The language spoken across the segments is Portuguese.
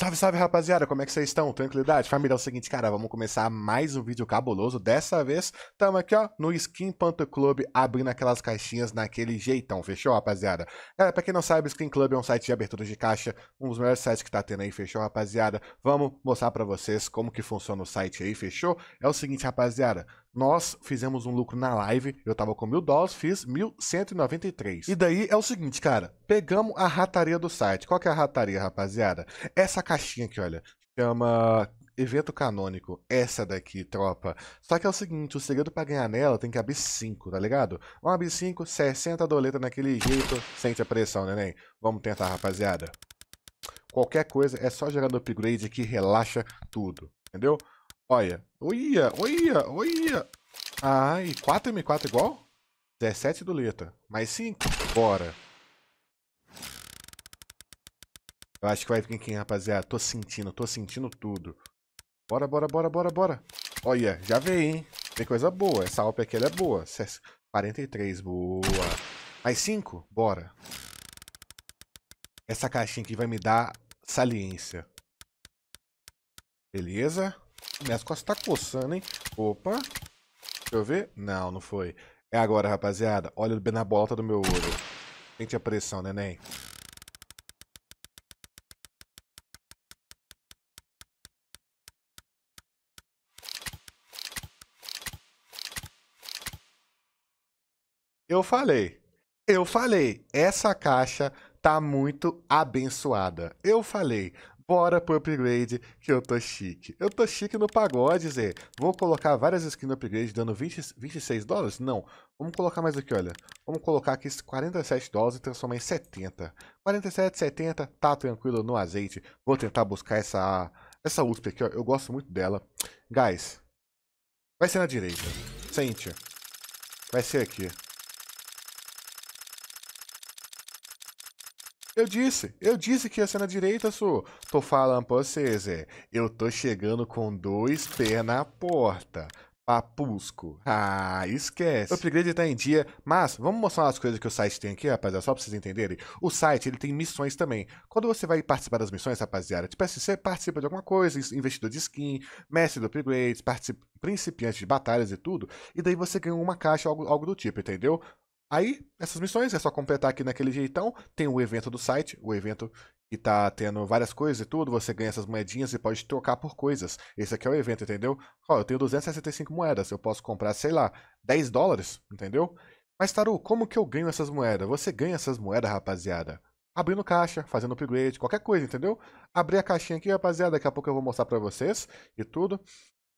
Salve, salve, rapaziada, como é que vocês estão? Tranquilidade? Família, é o seguinte, cara, vamos começar mais um vídeo cabuloso. Dessa vez, tamo aqui, ó, no Club abrindo aquelas caixinhas naquele jeitão, fechou, rapaziada? Galera, pra quem não sabe, Skin Club é um site de abertura de caixa, um dos melhores sites que tá tendo aí, fechou, rapaziada? Vamos mostrar pra vocês como que funciona o site aí, fechou? É o seguinte, rapaziada, nós fizemos um lucro na live, eu tava com mil dólares, fiz 1.193. E daí é o seguinte, cara, pegamos a rataria do site. Qual que é a rataria, rapaziada? Essa caixinha aqui, olha, chama evento canônico, essa daqui, tropa. Só que é o seguinte, o segredo para ganhar nela tem que abrir 5, tá ligado? Vamos abrir 5, 60 doleta naquele jeito, sente a pressão, neném. Vamos tentar, rapaziada. Qualquer coisa é só jogar no upgrade que relaxa tudo, entendeu? Olha. Olha, olha, olha. Ai, 4M4 igual? 17 do Leta. Mais 5? Bora. Eu acho que vai vir quem, rapaziada. Tô sentindo, tô sentindo tudo. Bora, bora, bora, bora, bora. Olha, já veio, hein? Tem coisa boa. Essa AWP aqui, ela é boa. 43, boa. Mais 5? Bora. Essa caixinha aqui vai me dar saliência. Beleza? Minhas costas tá coçando, hein? Opa. Deixa eu ver. Não, não foi. É agora, rapaziada. Olha na bolota do meu olho. Sente a pressão, neném. Eu falei. Eu falei. Essa caixa tá muito abençoada. Eu falei bora pro upgrade que eu tô chique. Eu tô chique no pagode, Zé. Vou colocar várias skins no upgrade dando 20, 26 dólares? Não. Vamos colocar mais aqui, olha. Vamos colocar aqui 47 dólares e transformar em 70. 47, 70, tá tranquilo no azeite. Vou tentar buscar essa, essa USP aqui, ó. Eu gosto muito dela. Guys, vai ser na direita. Cynthia. Vai ser aqui. Eu disse, eu disse que ia ser na direita, Su. Tô falando pra vocês, é. Eu tô chegando com dois pés na porta. Papusco. Ah, esquece. O upgrade tá em dia, mas vamos mostrar umas coisas que o site tem aqui, rapaziada, só pra vocês entenderem. O site, ele tem missões também. Quando você vai participar das missões, rapaziada, tipo assim, você participa de alguma coisa, investidor de skin, mestre do upgrade, principiante de batalhas e tudo, e daí você ganha uma caixa, algo, algo do tipo, entendeu? Aí, essas missões, é só completar aqui naquele jeitão. Tem o evento do site, o evento que tá tendo várias coisas e tudo. Você ganha essas moedinhas e pode trocar por coisas. Esse aqui é o evento, entendeu? Ó, eu tenho 265 moedas, eu posso comprar, sei lá, 10 dólares, entendeu? Mas, Taru, como que eu ganho essas moedas? Você ganha essas moedas, rapaziada? Abrindo caixa, fazendo upgrade, qualquer coisa, entendeu? Abri a caixinha aqui, rapaziada, daqui a pouco eu vou mostrar pra vocês e tudo.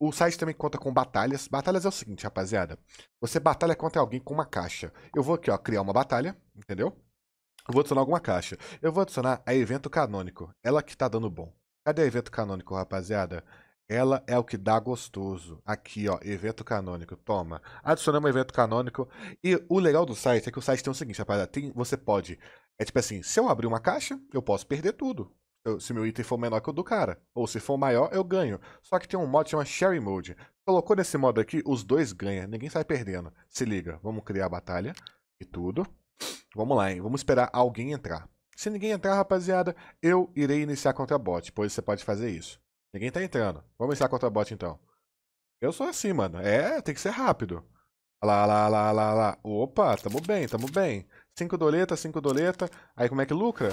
O site também conta com batalhas. Batalhas é o seguinte, rapaziada. Você batalha contra alguém com uma caixa. Eu vou aqui, ó, criar uma batalha, entendeu? Eu vou adicionar alguma caixa. Eu vou adicionar a evento canônico. Ela que tá dando bom. Cadê evento canônico, rapaziada? Ela é o que dá gostoso. Aqui, ó, evento canônico. Toma. Adicionamos evento canônico. E o legal do site é que o site tem o seguinte, rapaziada. Tem, você pode. É tipo assim, se eu abrir uma caixa, eu posso perder tudo. Eu, se meu item for menor que o do cara, ou se for maior, eu ganho. Só que tem um modo que chama Sherry Mode. Colocou nesse modo aqui, os dois ganham, ninguém sai perdendo. Se liga, vamos criar a batalha e tudo. Vamos lá, hein? Vamos esperar alguém entrar. Se ninguém entrar, rapaziada, eu irei iniciar contra bot, pois você pode fazer isso. Ninguém tá entrando. Vamos iniciar contra bot, então. Eu sou assim, mano. É, tem que ser rápido. Lá, lá, lá, lá, lá. Opa, tamo bem, tamo bem. Cinco doleta, cinco doleta. Aí como é que lucra?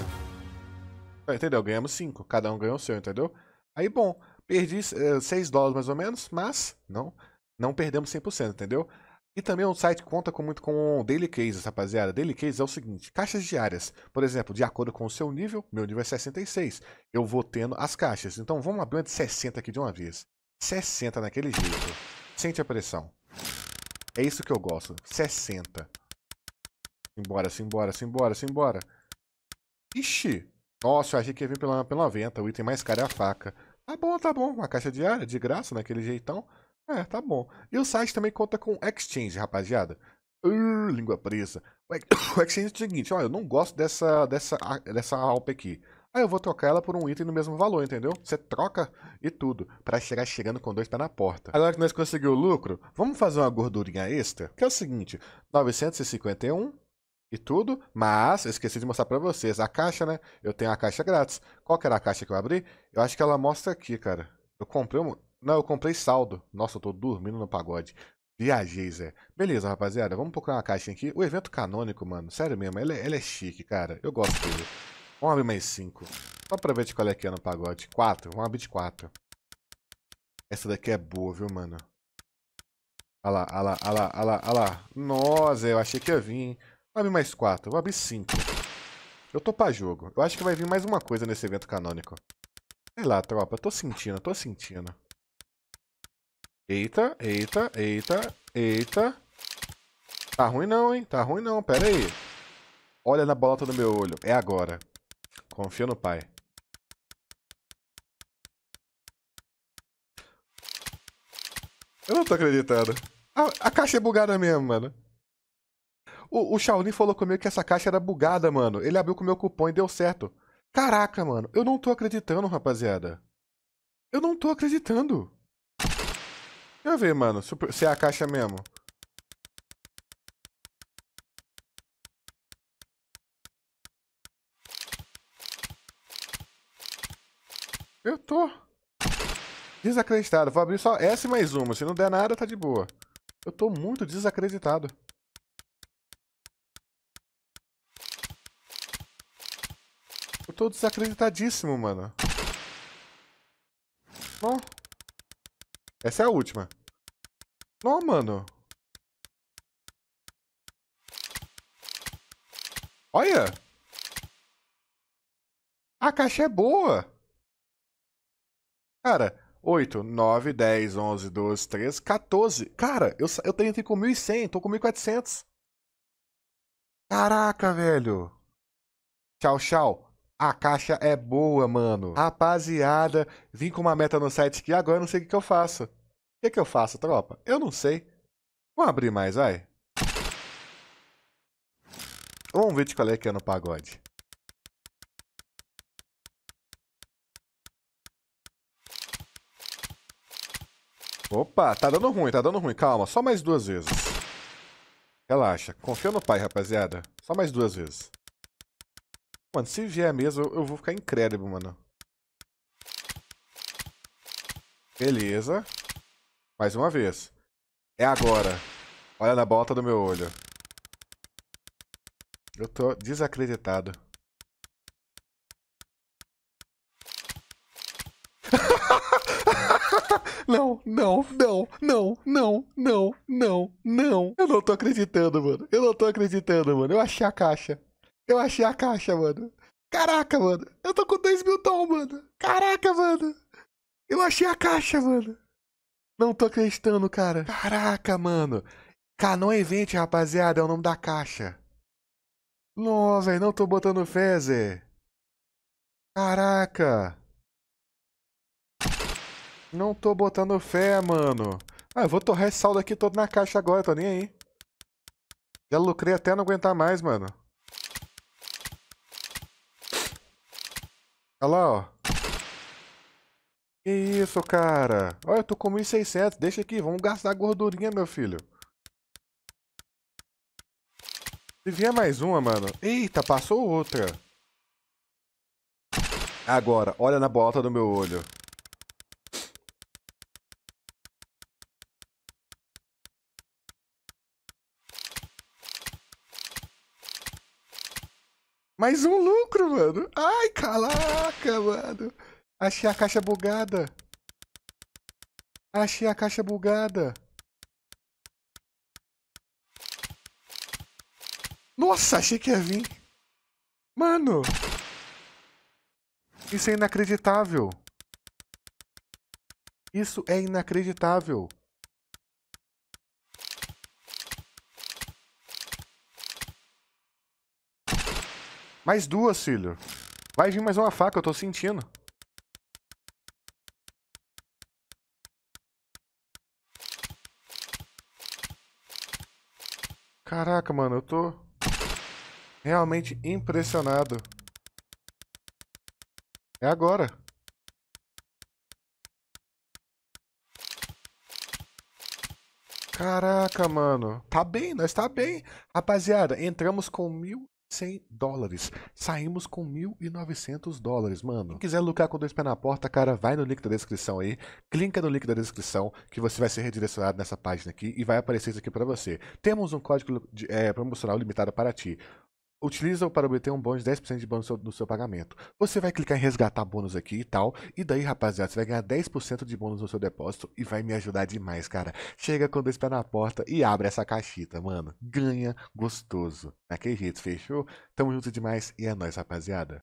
Ah, entendeu? Ganhamos 5, cada um ganhou o seu, entendeu? Aí, bom, perdi é, eh, 6 dólares mais ou menos, mas não, não perdemos 100%, entendeu? E também o é site conta com muito com daily cases, rapaziada. Daily cases é o seguinte, caixas diárias. Por exemplo, de acordo com o seu nível, meu nível é 66. Eu vou tendo as caixas. Então vamos abrir uma de 60 aqui de uma vez. 60 naquele jeito. Sente a pressão. É isso que eu gosto. 60. Simbora, simbora, simbora, simbora. Ixi, nossa, eu achei que ia vir pela, pela venta. O item mais caro é a faca. Tá bom, tá bom. Uma caixa diária, de graça, naquele jeitão. É, tá bom. E o site também conta com exchange, rapaziada. Uh, língua presa. O exchange é o seguinte, ó, eu não gosto dessa, dessa, dessa alp aqui. Aí eu vou trocar ela por um item no mesmo valor, entendeu? Você troca e tudo, para chegar chegando com dois pés na porta. Agora que nós conseguimos o lucro, vamos fazer uma gordurinha extra? Que é o seguinte, 951 e tudo, mas eu esqueci de mostrar para vocês a caixa, né? Eu tenho a caixa grátis. Qual que era a caixa que eu abri? Eu acho que ela mostra aqui, cara. Eu comprei um... Não, eu comprei saldo. Nossa, eu tô dormindo no pagode. Viajei, Zé. Beleza, rapaziada, vamos procurar uma caixinha aqui. O evento canônico, mano, sério mesmo, ele, é, ele é chique, cara. Eu gosto dele. Vamos abrir mais cinco. Só pra ver de qual é que é no pagode. Quatro. vamos abrir de quatro. Essa daqui é boa, viu, mano? olha lá, olha lá, olha lá, olha lá. Nossa, eu achei que ia vir, hein? Vou abrir mais quatro, vou abrir cinco. Eu tô pra jogo. Eu acho que vai vir mais uma coisa nesse evento canônico. Sei lá, tropa, tô sentindo, tô sentindo. Eita, eita, eita, eita. Tá ruim não, hein? Tá ruim não, pera aí. Olha na bolota do meu olho. É agora. Confia no pai. Eu não tô acreditando. A, a caixa é bugada mesmo, mano. O, o Shaolin falou comigo que essa caixa era bugada, mano. Ele abriu com o meu cupom e deu certo. Caraca, mano, eu não tô acreditando, rapaziada. Eu não tô acreditando. Deixa eu ver, mano, se é a caixa mesmo. Eu tô desacreditado. Vou abrir só essa e mais uma. Se não der nada, tá de boa. Eu tô muito desacreditado. tô desacreditadíssimo, mano. Não. Essa é a última. Não, mano. Olha. A caixa é boa. Cara, 8, 9, 10, 11, 12, 13, 14. Cara, eu, eu tentei com 1.100, tô com 1.400. Caraca, velho. Tchau, tchau. A caixa é boa, mano. Rapaziada, vim com uma meta no site que agora eu não sei o que, que eu faço. O que, que eu faço, tropa? Eu não sei. Vamos abrir mais, vai. Vamos ver de qual é que é no pagode. Opa, tá dando ruim, tá dando ruim. Calma, só mais duas vezes. Relaxa. Confia no pai, rapaziada. Só mais duas vezes. Mano, se vier mesmo, eu, vou ficar incrédulo, mano. Beleza. Mais uma vez. É agora. Olha na bota do meu olho. Eu tô desacreditado. não, não, não, não, não, não, não, não. Eu não tô acreditando, mano. Eu não tô acreditando, mano. Eu achei a caixa. Eu achei a caixa, mano. Caraca, mano. Eu tô com 2 mil tom, mano. Caraca, mano. Eu achei a caixa, mano. Não tô acreditando, cara. Caraca, mano. Canon Event, rapaziada, é o nome da caixa. Nossa, velho, não tô botando fé, Zé. Caraca. Não tô botando fé, mano. Ah, eu vou torrar esse saldo aqui todo na caixa agora, tô nem aí. Já lucrei até não aguentar mais, mano. Olha lá, ó. Que isso, cara? Olha, eu tô com 1.600. Deixa aqui, vamos gastar gordurinha, meu filho. Se vier mais uma, mano. Eita, passou outra. Agora, olha na bota do meu olho. Mais um lucro, mano. Ai, calaca, mano. Achei a caixa bugada. Achei a caixa bugada. Nossa, achei que ia vir. Mano. Isso é inacreditável. Isso é inacreditável. Mais duas, filho. Vai vir mais uma faca, eu tô sentindo. Caraca, mano, eu tô realmente impressionado. É agora. Caraca, mano. Tá bem, nós tá bem. Rapaziada, entramos com mil 100 dólares. Saímos com 1.900 dólares, mano. Quem quiser lucrar com dois pés na porta, cara, vai no link da descrição aí, clica no link da descrição que você vai ser redirecionado nessa página aqui e vai aparecer isso aqui para você. Temos um código de, eh, é, promocional limitado para ti utilizam para obter um bônus de 10% de bônus no seu pagamento. Você vai clicar em resgatar bônus aqui e tal, e daí, rapaziada, você vai ganhar 10% de bônus no seu depósito e vai me ajudar demais, cara. Chega com dois pés na porta e abre essa caixita, mano. Ganha gostoso. Daquele jeito, fechou? Tamo junto demais e é nóis, rapaziada.